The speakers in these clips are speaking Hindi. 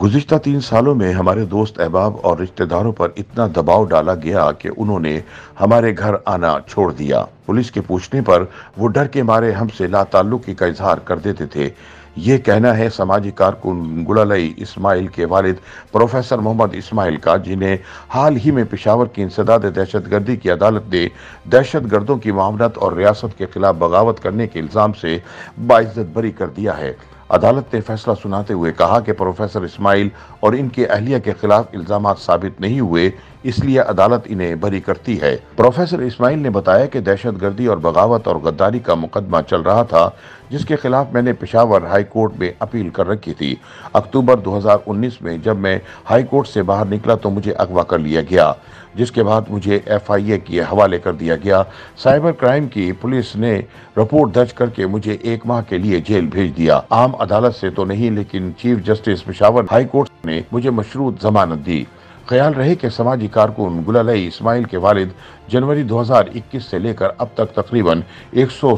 गुजशत तीन सालों में हमारे दोस्त अहबाब और रिश्तेदारों पर इतना दबाव डाला गया कि उन्होंने हमारे घर आना छोड़ दिया पुलिस के पूछने पर वो डर के मारे हमसे लाताल्लुकी का इजहार कर देते थे ये कहना है सामाजिक कारकुन गुलालई इस्माइल के वालिद प्रोफेसर मोहम्मद इस्माइल का जिन्हें हाल ही में पिशावर की इंसदाद दहशत गर्दी की अदालत ने दहशत गर्दों की मामलत और रियासत के खिलाफ बगावत करने के इल्ज़ाम से बाइज्जत बरी कर दिया है अदालत ने फैसला सुनाते हुए कहा कि प्रोफेसर इस्माइल और इनके अहलिया के खिलाफ इल्जाम साबित नहीं हुए इसलिए अदालत इन्हें भरी करती है प्रोफेसर इस्माइल ने बताया कि दहशत गर्दी और बगावत और गद्दारी का मुकदमा चल रहा था जिसके खिलाफ मैंने पिशावर हाई कोर्ट में अपील कर रखी थी अक्टूबर 2019 में जब मैं हाई कोर्ट से बाहर निकला तो मुझे अगवा कर लिया गया जिसके बाद मुझे एफआईए के हवाले कर दिया गया साइबर क्राइम की पुलिस ने रिपोर्ट दर्ज करके मुझे एक माह के लिए जेल भेज दिया आम अदालत से तो नहीं लेकिन chief justice Peshawar high court ने मुझे मशरूत जमानत दी ख्याल रहे कि समाजी कारकुन गुलालई इस्माइल के वालिद जनवरी 2021 से लेकर अब तक तकरीबन एक सौ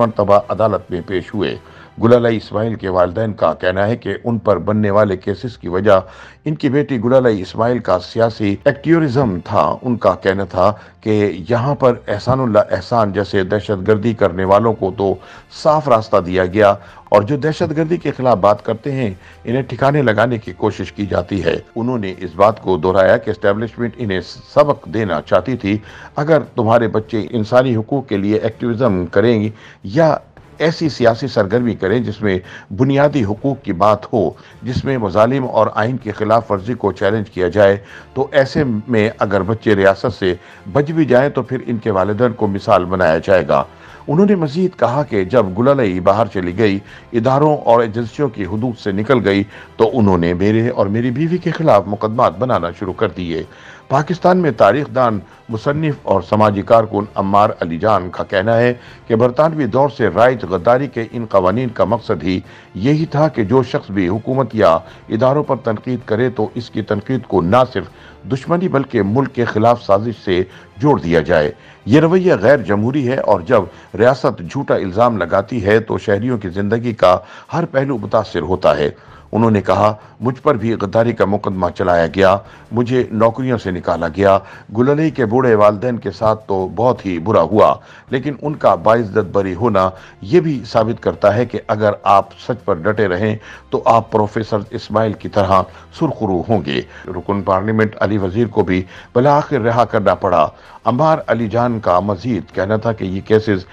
मरतबा अदालत में पेश हुए गुलाला इस्माइल के वालदेन का कहना है कि उन पर बनने वाले केसेस की वजह इनकी बेटी गुलाला इस्माइल का सियासी एक्टियोरिज्म था उनका कहना था कि यहाँ पर एहसानुल्ला एहसान जैसे दहशत गर्दी करने वालों को तो साफ रास्ता दिया गया और जो दहशत गर्दी के खिलाफ बात करते हैं इन्हें ठिकाने लगाने की कोशिश की जाती है उन्होंने इस बात को दोहराया कि स्टैब्लिशमेंट इन्हें सबक देना चाहती थी अगर तुम्हारे बच्चे इंसानी हकूक के लिए एक्टिविज्म करेंगे या ऐसी सियासी सरगर्मी करें जिसमें बुनियादी हकूक़ की बात हो जिसमें मजालिम और आइन की खिलाफ वर्जी को चैलेंज किया जाए तो ऐसे में अगर बच्चे रियासत से बच भी जाएँ तो फिर इनके वालदन को मिसाल बनाया जाएगा उन्होंने मजीद कहा कि जब गुलालई बाहर चली गई इदारों और एजेंसियों की हदूद से निकल गई तो उन्होंने मेरे और मेरी बीवी के खिलाफ मुकदमा बनाना शुरू कर दिए पाकिस्तान में तारीख दान मुसनफ़ और समाजी कारकुन अम्मार अली जान का कहना है कि बरतानवी दौर से राइज गद्दारी के इन कवानी का मकसद ही यही था कि जो शख्स भी हुकूमत या इदारों पर तनकीद करे तो इसकी तनकीद को ना सिर्फ दुश्मनी बल्कि मुल्क के खिलाफ साजिश से जोड़ दिया जाए ये रवैया गैर जमहूरी है और जब रियासत झूठा इल्ज़ाम लगाती है तो शहरीों की ज़िंदगी का हर पहलू मुतासर होता है उन्होंने कहा मुझ पर भी गद्दारी का मुकदमा चलाया गया मुझे नौकरियों से निकाला गया गुलली के बूढ़े वालदेन के साथ तो बहुत ही बुरा हुआ लेकिन उनका बाइज्जत बरी होना यह भी साबित करता है कि अगर आप सच पर डटे रहें तो आप प्रोफेसर इस्माइल की तरह सुरखरू होंगे रुकन पार्लियामेंट अली वजीर को भी आखिर रिहा करना पड़ा अम्बार अली जान का मजीद कहना था कि ये केसेस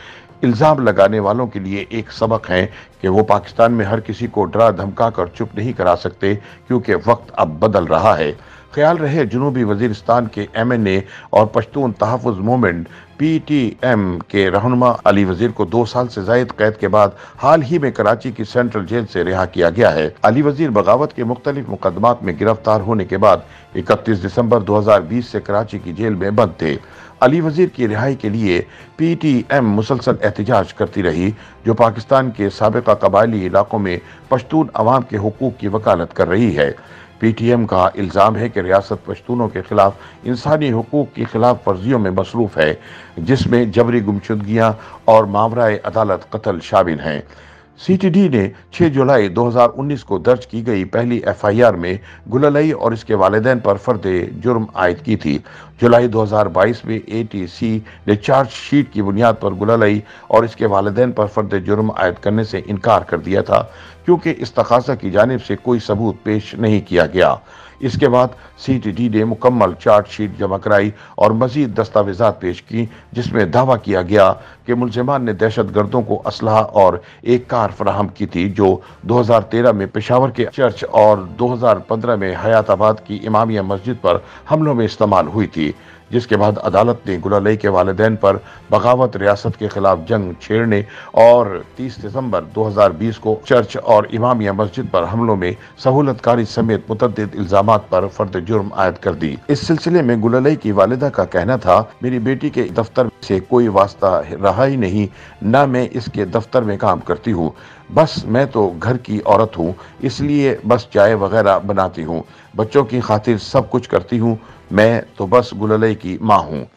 इल्ज़ाम लगाने वालों के लिए एक सबक है कि वो पाकिस्तान में हर किसी को डरा धमका कर चुप नहीं करा सकते क्योंकि वक्त अब बदल रहा है ख्याल रहे जनूबी वजीरस्तान के एम एन ए और Pashtun Tahaffuz movement P T M के रहनमा अली वजीर को दो साल से जायद कैद के बाद हाल ही में कराची की सेंट्रल जेल से रिहा किया गया है अली वजीर बगावत के मुख्तलिफ मुकदमात में गिरफ्तार होने के बाद इकतीस दिसंबर दो हजार बीस से कराची की जेल में बंद थे अली वजीर की रिहाई के लिए पी टी एम मुसलसल एहतजाज करती रही जो पाकिस्तान के सबका कबायली इलाकों में पश्तून अवाम के हकूक की वकालत कर रही है पीटीएम का इल्ज़ाम है कि रियासत पश्तूनों के खिलाफ इंसानी हकूक़ की खिलाफ वर्जियों में मसरूफ़ है जिसमें जबरी गुमशुदगियाँ और मावरा अदालत कत्ल शामिल हैं सीटीडी ने 6 जुलाई 2019 को दर्ज की गई पहली एफआईआर में गुललई और इसके वालदेन पर फर्द जुर्म आयद की थी जुलाई 2022 में एटीसी ने चार्जशीट की बुनियाद पर गुललई और इसके वालदेन पर फर्द जुर्म आयद करने से इनकार कर दिया था क्योंकि इस तकाजा की जानब से कोई सबूत पेश नहीं किया गया इसके बाद सीटीडी ने मुकम्मल चार्जशीट जमा कराई और मजीद दस्तावेजा पेश की जिसमें दावा किया गया कि मुलजमान ने दहशत गर्दों को असलाह और एक कार फ्राहम की थी जो दो हजार तेरह में पेशावर के चर्च और दो हजार पंद्रह में हयात आबाद की इमामिया मस्जिद पर हमलों में इस्तेमाल हुई थी जिसके बाद अदालत ने गुलालई के वालदेन पर बगावत रियासत के खिलाफ जंग छेड़ने और 30 दिसंबर 2020 को चर्च और इमामिया मस्जिद पर हमलों में सहूलतकारी समेत मुतद इल्जाम पर फर्द जुर्म आयद कर दी इस सिलसिले में गुलालई की वालदा का कहना था मेरी बेटी के दफ्तर से कोई वास्ता रहा ही नहीं न मैं इसके दफ्तर में काम करती हूँ बस मैं तो घर की औरत हूँ इसलिए बस चाय वगैरह बनाती हूँ बच्चों की खातिर सब कुछ करती हूँ मैं तो बस गुलले की माँ हूँ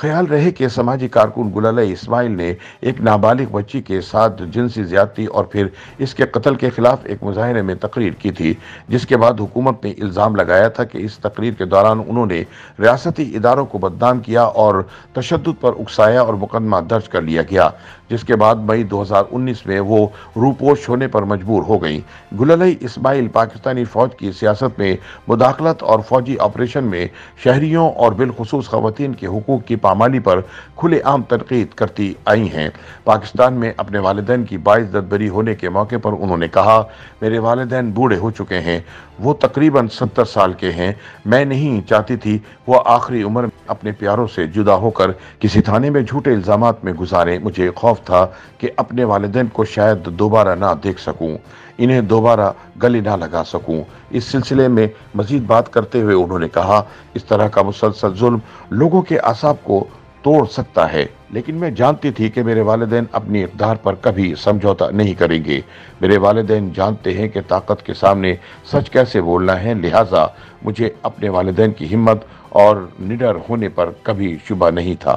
ख्याल रहे कि समाजी कारकुन गुल इस्माइल ने एक नाबालिग बच्ची के साथ जिनसी ज्यादती और फिर इसके कत्ल के खिलाफ एक मुजाहरे में तकरीर की थी जिसके बाद हुकूमत ने इल्ज़ाम लगाया था कि इस तकरीर के दौरान उन्होंने रियासती इदारों को बदनाम किया और तशद पर उकसाया और मुकदमा दर्ज कर लिया गया जिसके बाद मई 2019 में वो रूपोश होने पर मजबूर हो गई गुललई इस्माइल पाकिस्तानी फ़ौज की सियासत में मुदाखलत और फौजी ऑपरेशन में शहरीों और बिलखसूस खवतिन के हकूक़ की पामाली पर खुलेआम तनकीद करती आई हैं पाकिस्तान में अपने वालदेन की बाइज्जत बरी होने के मौके पर उन्होंने कहा मेरे वालदेन बूढ़े हो चुके हैं वो तकरीबन सत्तर साल के हैं मैं नहीं चाहती थी वह आखिरी उम्र में अपने प्यारों से जुदा होकर किसी थाने में झूठे इल्ज़ाम में गुजारें मुझे खौफ था कि अपने वालदेन को शायद दोबारा ना देख सकूँ इन्हें दोबारा गले ना लगा सकूं इस सिलसिले में मजीद बात करते हुए उन्होंने कहा इस तरह का मुसलसल जुल्म लोगों के असाब को तोड़ सकता है लेकिन मैं जानती थी कि मेरे वालदेन अपनी इकदार पर कभी समझौता नहीं करेंगे मेरे वालदेन जानते हैं कि ताकत के सामने सच कैसे बोलना है लिहाजा मुझे अपने वालदेन की हिम्मत और निडर होने पर कभी शुबा नहीं था